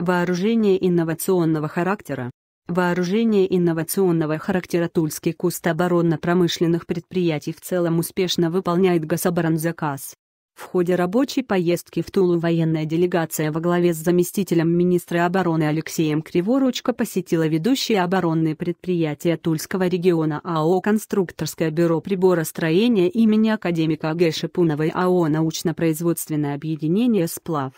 Вооружение инновационного характера. Вооружение инновационного характера Тульский куст оборонно-промышленных предприятий в целом успешно выполняет гособоронзаказ. В ходе рабочей поездки в Тулу военная делегация во главе с заместителем министра обороны Алексеем Криворучко посетила ведущие оборонные предприятия Тульского региона АО «Конструкторское бюро приборостроения» имени академика Г. Шипунова и АО «Научно-производственное объединение «Сплав».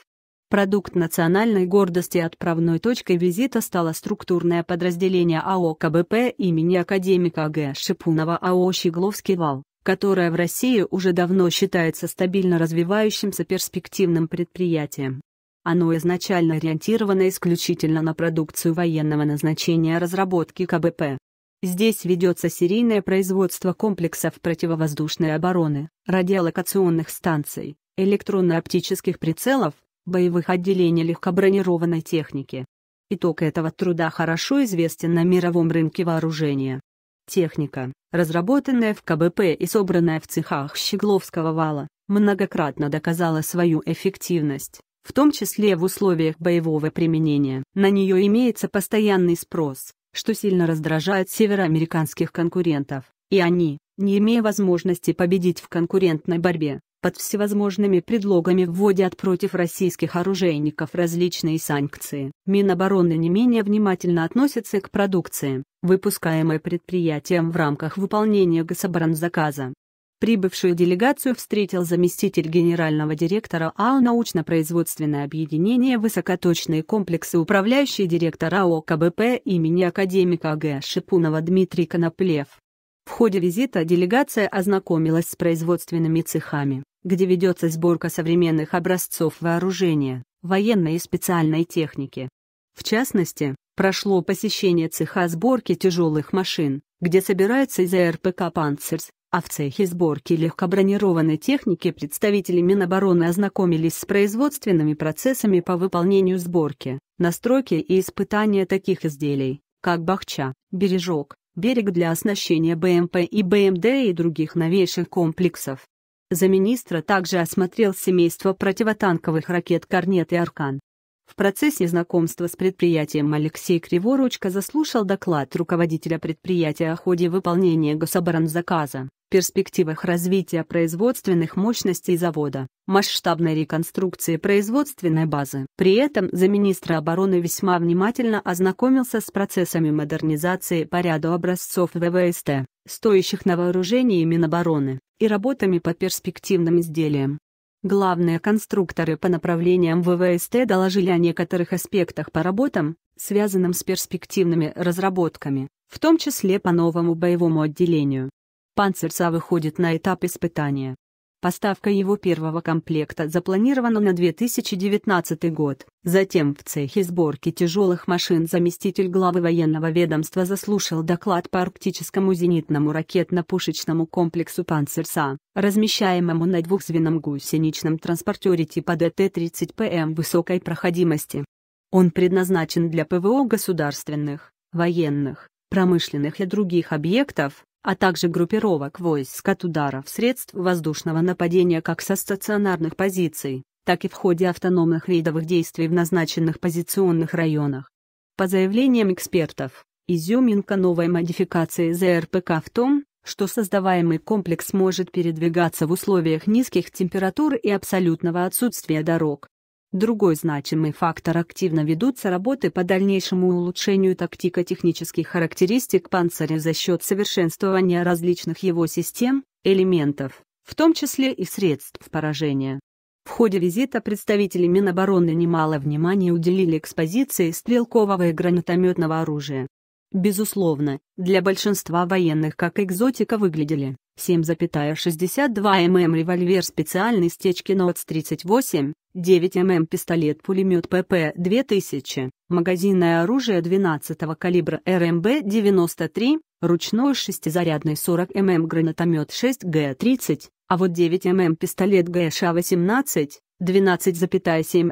Продукт национальной гордости отправной точкой визита стало структурное подразделение АО КБП имени академика Г. Шипунова АО «Щегловский вал», которое в России уже давно считается стабильно развивающимся перспективным предприятием. Оно изначально ориентировано исключительно на продукцию военного назначения разработки КБП. Здесь ведется серийное производство комплексов противовоздушной обороны, радиолокационных станций, электронно-оптических прицелов, боевых отделений легкобронированной техники. Итог этого труда хорошо известен на мировом рынке вооружения. Техника, разработанная в КБП и собранная в цехах Щегловского вала, многократно доказала свою эффективность, в том числе в условиях боевого применения. На нее имеется постоянный спрос, что сильно раздражает североамериканских конкурентов, и они, не имея возможности победить в конкурентной борьбе, под всевозможными предлогами вводят против российских оружейников различные санкции. Минобороны не менее внимательно относятся к продукции, выпускаемой предприятием в рамках выполнения гособоронзаказа. Прибывшую делегацию встретил заместитель генерального директора АО «Научно-производственное объединение «Высокоточные комплексы» управляющий директор АО КБП имени академика Г. Шипунова Дмитрий Коноплев. В ходе визита делегация ознакомилась с производственными цехами, где ведется сборка современных образцов вооружения, военной и специальной техники. В частности, прошло посещение цеха сборки тяжелых машин, где собираются из РПК «Панцерс», а в цехе сборки легкобронированной техники представители Минобороны ознакомились с производственными процессами по выполнению сборки, настройки и испытания таких изделий, как бахча, бережок, берег для оснащения БМП и БМД и других новейших комплексов. Замминистра также осмотрел семейство противотанковых ракет «Корнет» и «Аркан». В процессе знакомства с предприятием Алексей Криворучка заслушал доклад руководителя предприятия о ходе выполнения гособоронзаказа, перспективах развития производственных мощностей завода, масштабной реконструкции производственной базы. При этом замминистра обороны весьма внимательно ознакомился с процессами модернизации по ряду образцов ВВСТ, стоящих на вооружении Минобороны и работами по перспективным изделиям. Главные конструкторы по направлениям ВВСТ доложили о некоторых аспектах по работам, связанным с перспективными разработками, в том числе по новому боевому отделению. Панцерца выходит на этап испытания. Поставка его первого комплекта запланирована на 2019 год. Затем в цехе сборки тяжелых машин заместитель главы военного ведомства заслушал доклад по арктическому зенитному ракетно-пушечному комплексу «Панцерса», размещаемому на двухзвенном гусеничном транспортере типа ДТ-30ПМ высокой проходимости. Он предназначен для ПВО государственных, военных, промышленных и других объектов, а также группировок войск от ударов средств воздушного нападения как со стационарных позиций, так и в ходе автономных рейдовых действий в назначенных позиционных районах. По заявлениям экспертов, изюминка новой модификации ЗРПК в том, что создаваемый комплекс может передвигаться в условиях низких температур и абсолютного отсутствия дорог, Другой значимый фактор – активно ведутся работы по дальнейшему улучшению тактико-технических характеристик панциря за счет совершенствования различных его систем, элементов, в том числе и средств поражения. В ходе визита представители Минобороны немало внимания уделили экспозиции стрелкового и гранатометного оружия. Безусловно, для большинства военных как экзотика выглядели 7,62 мм револьвер специальной стечки НОТС-38, 9 мм пистолет-пулемет ПП-2000, магазинное оружие 12 калибра РМБ-93, ручной шестизарядный 40 мм гранатомет 6Г-30, а вот 9 мм пистолет ГШ-18, 12,7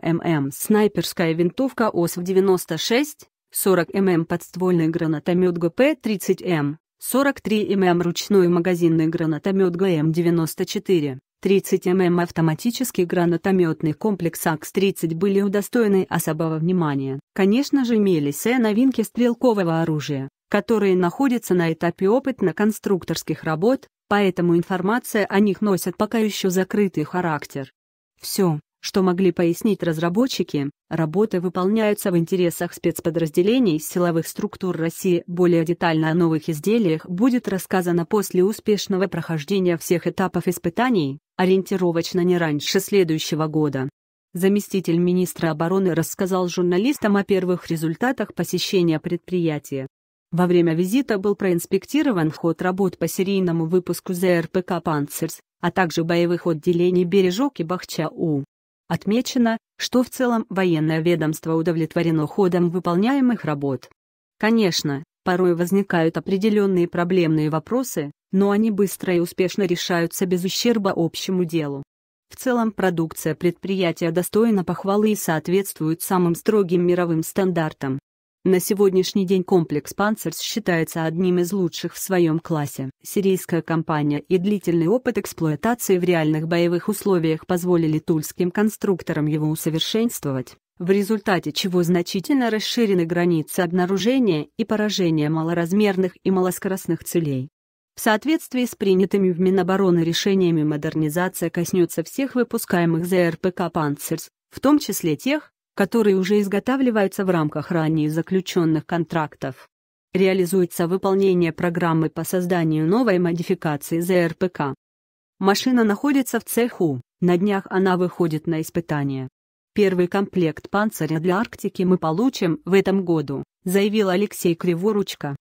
мм снайперская винтовка ОСВ-96, 40 мм подствольный гранатомет ГП-30М, 43 мм ручной магазинный гранатомет ГМ-94, 30 мм автоматический гранатометный комплекс АКС-30 были удостоены особого внимания. Конечно же имелись и новинки стрелкового оружия, которые находятся на этапе опытно-конструкторских работ, поэтому информация о них носит пока еще закрытый характер. Все, что могли пояснить разработчики, работы выполняются в интересах спецподразделений силовых структур России. Более детально о новых изделиях будет рассказано после успешного прохождения всех этапов испытаний, ориентировочно не раньше следующего года. Заместитель министра обороны рассказал журналистам о первых результатах посещения предприятия. Во время визита был проинспектирован ход работ по серийному выпуску ЗРПК «Панцирс», а также боевых отделений «Бережок» и «Бахча-У». Отмечено, что в целом военное ведомство удовлетворено ходом выполняемых работ. Конечно, порой возникают определенные проблемные вопросы, но они быстро и успешно решаются без ущерба общему делу. В целом продукция предприятия достойна похвалы и соответствует самым строгим мировым стандартам. На сегодняшний день комплекс «Панцерс» считается одним из лучших в своем классе. Сирийская компания и длительный опыт эксплуатации в реальных боевых условиях позволили тульским конструкторам его усовершенствовать, в результате чего значительно расширены границы обнаружения и поражения малоразмерных и малоскоростных целей. В соответствии с принятыми в Минобороны решениями модернизация коснется всех выпускаемых ЗРПК «Панцерс», в том числе тех, которые уже изготавливаются в рамках ранее заключенных контрактов. Реализуется выполнение программы по созданию новой модификации ЗРПК. Машина находится в цеху, на днях она выходит на испытание. Первый комплект панциря для Арктики мы получим в этом году, заявил Алексей Криворучка.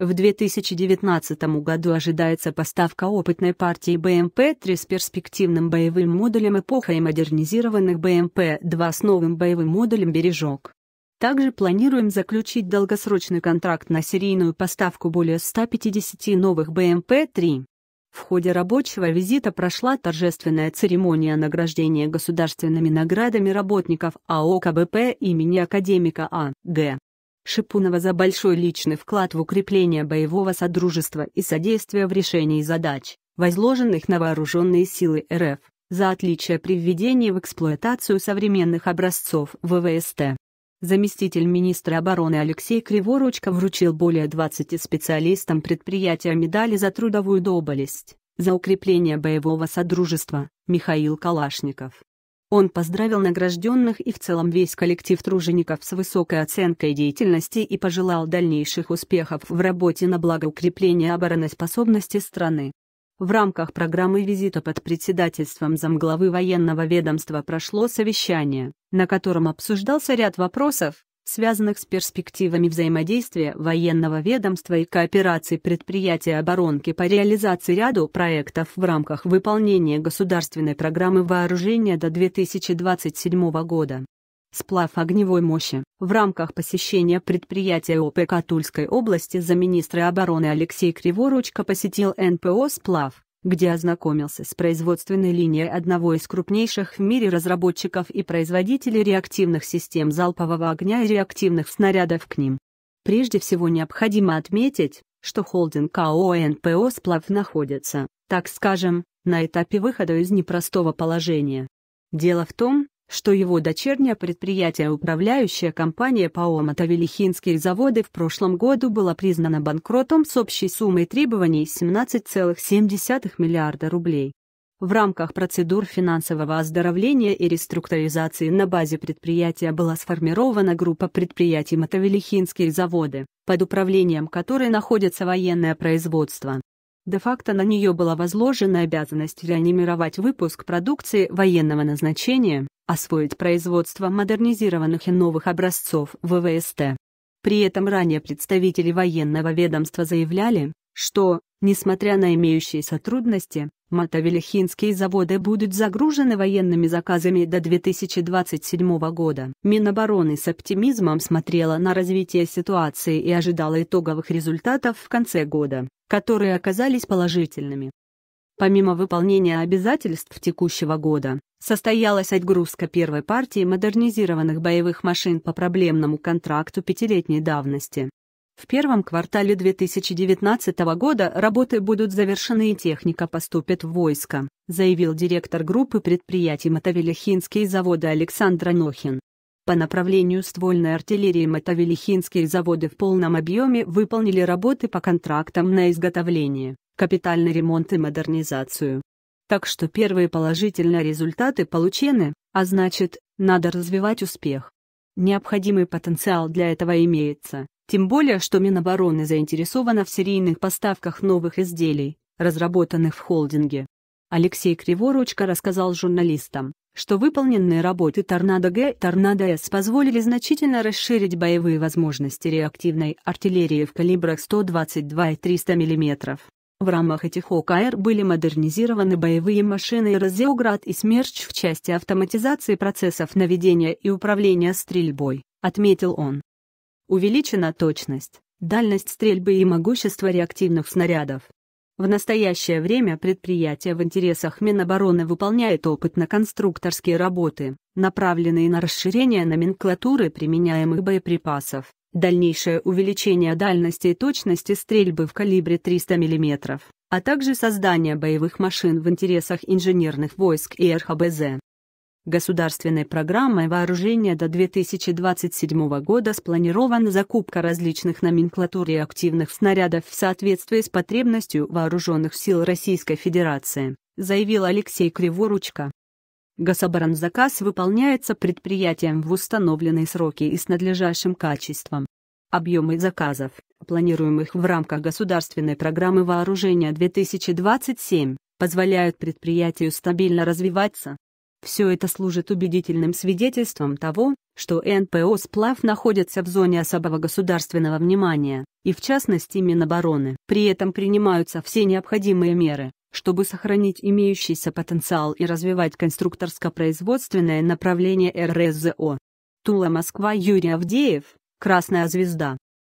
В 2019 году ожидается поставка опытной партии БМП-3 с перспективным боевым модулем «Эпоха» и модернизированных БМП-2 с новым боевым модулем «Бережок». Также планируем заключить долгосрочный контракт на серийную поставку более 150 новых БМП-3. В ходе рабочего визита прошла торжественная церемония награждения государственными наградами работников АО КБП имени академика А. Г. Шипунова за большой личный вклад в укрепление боевого содружества и содействие в решении задач, возложенных на вооруженные силы РФ, за отличие при введении в эксплуатацию современных образцов ВВСТ. Заместитель министра обороны Алексей Криворучко вручил более 20 специалистам предприятия медали за трудовую доблесть, за укрепление боевого содружества, Михаил Калашников. Он поздравил награжденных и в целом весь коллектив тружеников с высокой оценкой деятельности и пожелал дальнейших успехов в работе на благо укрепления обороноспособности страны. В рамках программы визита под председательством замглавы военного ведомства прошло совещание, на котором обсуждался ряд вопросов, связанных с перспективами взаимодействия военного ведомства и кооперации предприятия оборонки по реализации ряду проектов в рамках выполнения государственной программы вооружения до 2027 года. Сплав огневой мощи. В рамках посещения предприятия ОПК Тульской области замминистра обороны Алексей Криворучко посетил НПО «Сплав», где ознакомился с производственной линией одного из крупнейших в мире разработчиков и производителей реактивных систем залпового огня и реактивных снарядов к ним. Прежде всего необходимо отметить, что холдинг АО «Сплав» находится, так скажем, на этапе выхода из непростого положения. Дело в том, что его дочернее предприятие управляющая компания ПАО «Мотовелихинские заводы» в прошлом году была признана банкротом с общей суммой требований 17,7 миллиарда рублей. В рамках процедур финансового оздоровления и реструктуризации на базе предприятия была сформирована группа предприятий «Мотовелихинские заводы», под управлением которой находится военное производство. Де-факто на нее была возложена обязанность реанимировать выпуск продукции военного назначения, освоить производство модернизированных и новых образцов ВВСТ. При этом ранее представители военного ведомства заявляли, что, несмотря на имеющиеся трудности, Мотовелихинские заводы будут загружены военными заказами до 2027 года. Минобороны с оптимизмом смотрела на развитие ситуации и ожидала итоговых результатов в конце года, которые оказались положительными. Помимо выполнения обязательств текущего года, состоялась отгрузка первой партии модернизированных боевых машин по проблемному контракту пятилетней давности. В первом квартале 2019 года работы будут завершены и техника поступит в войско, заявил директор группы предприятий Мотовилихинские заводы Александр Нохин. По направлению ствольной артиллерии Мотовилихинские заводы в полном объеме выполнили работы по контрактам на изготовление, капитальный ремонт и модернизацию. Так что первые положительные результаты получены, а значит, надо развивать успех. Необходимый потенциал для этого имеется. Тем более, что Минобороны заинтересована в серийных поставках новых изделий, разработанных в холдинге. Алексей Криворучка рассказал журналистам, что выполненные работы «Торнадо-Г» и «Торнадо-С» позволили значительно расширить боевые возможности реактивной артиллерии в калибрах 122 и 300 мм. В рамках этих ОКР были модернизированы боевые машины «Розеоград» и «Смерч» в части автоматизации процессов наведения и управления стрельбой, отметил он. Увеличена точность, дальность стрельбы и могущество реактивных снарядов. В настоящее время предприятие в интересах Минобороны выполняет опытно-конструкторские работы, направленные на расширение номенклатуры применяемых боеприпасов, дальнейшее увеличение дальности и точности стрельбы в калибре 300 мм, а также создание боевых машин в интересах инженерных войск и РХБЗ. Государственной программой вооружения до 2027 года спланирована закупка различных номенклатур и активных снарядов в соответствии с потребностью вооруженных сил Российской Федерации, заявил Алексей Криворучка. Гособоронзаказ выполняется предприятием в установленные сроки и с надлежащим качеством. Объемы заказов, планируемых в рамках государственной программы вооружения 2027, позволяют предприятию стабильно развиваться. Все это служит убедительным свидетельством того, что НПО «Сплав» находятся в зоне особого государственного внимания, и в частности Минобороны. При этом принимаются все необходимые меры, чтобы сохранить имеющийся потенциал и развивать конструкторско-производственное направление РСЗО. Тула-Москва Юрий Авдеев, Красная звезда.